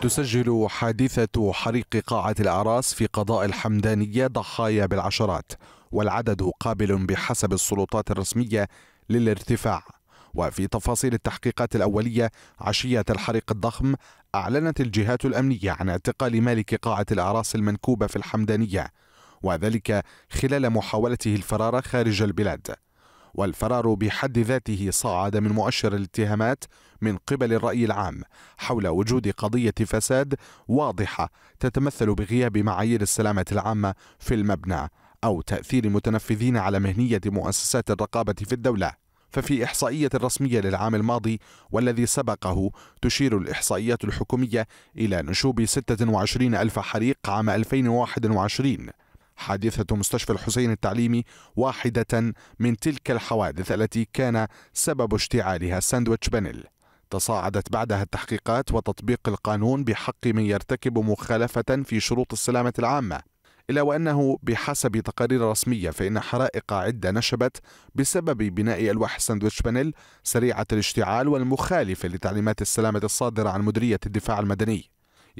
تسجل حادثة حريق قاعة الأعراس في قضاء الحمدانية ضحايا بالعشرات والعدد قابل بحسب السلطات الرسمية للارتفاع وفي تفاصيل التحقيقات الأولية عشية الحريق الضخم أعلنت الجهات الأمنية عن اعتقال مالك قاعة الأعراس المنكوبة في الحمدانية وذلك خلال محاولته الفرار خارج البلاد والفرار بحد ذاته صعد من مؤشر الاتهامات من قبل الرأي العام حول وجود قضية فساد واضحة تتمثل بغياب معايير السلامة العامة في المبنى أو تأثير متنفذين على مهنية مؤسسات الرقابة في الدولة ففي إحصائية رسمية للعام الماضي والذي سبقه تشير الإحصائيات الحكومية إلى نشوب 26 ألف حريق عام 2021 حادثة مستشفى الحسين التعليمي واحدة من تلك الحوادث التي كان سبب اشتعالها ساندويتش بانيل تصاعدت بعدها التحقيقات وتطبيق القانون بحق من يرتكب مخالفة في شروط السلامة العامة إلا وأنه بحسب تقارير رسمية فإن حرائق عدة نشبت بسبب بناء ألواح ساندويتش بانيل سريعة الاشتعال والمخالفة لتعليمات السلامة الصادرة عن مديرية الدفاع المدني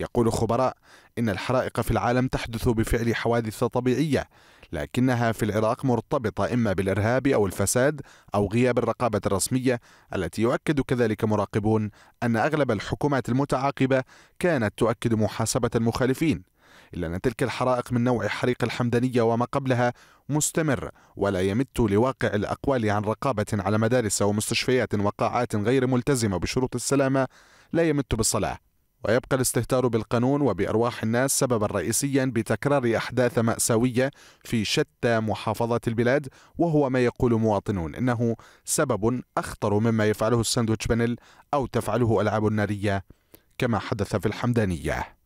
يقول خبراء إن الحرائق في العالم تحدث بفعل حوادث طبيعية لكنها في العراق مرتبطة إما بالإرهاب أو الفساد أو غياب الرقابة الرسمية التي يؤكد كذلك مراقبون أن أغلب الحكومات المتعاقبة كانت تؤكد محاسبة المخالفين إلا أن تلك الحرائق من نوع حريق الحمدانية وما قبلها مستمر ولا يمت لواقع الأقوال عن رقابة على مدارس ومستشفيات وقاعات غير ملتزمة بشروط السلامة لا يمت بالصلاة ويبقى الاستهتار بالقانون وبأرواح الناس سببا رئيسيا بتكرار أحداث مأساوية في شتى محافظات البلاد وهو ما يقول مواطنون إنه سبب أخطر مما يفعله الساندويتش بانل أو تفعله ألعاب نارية كما حدث في الحمدانية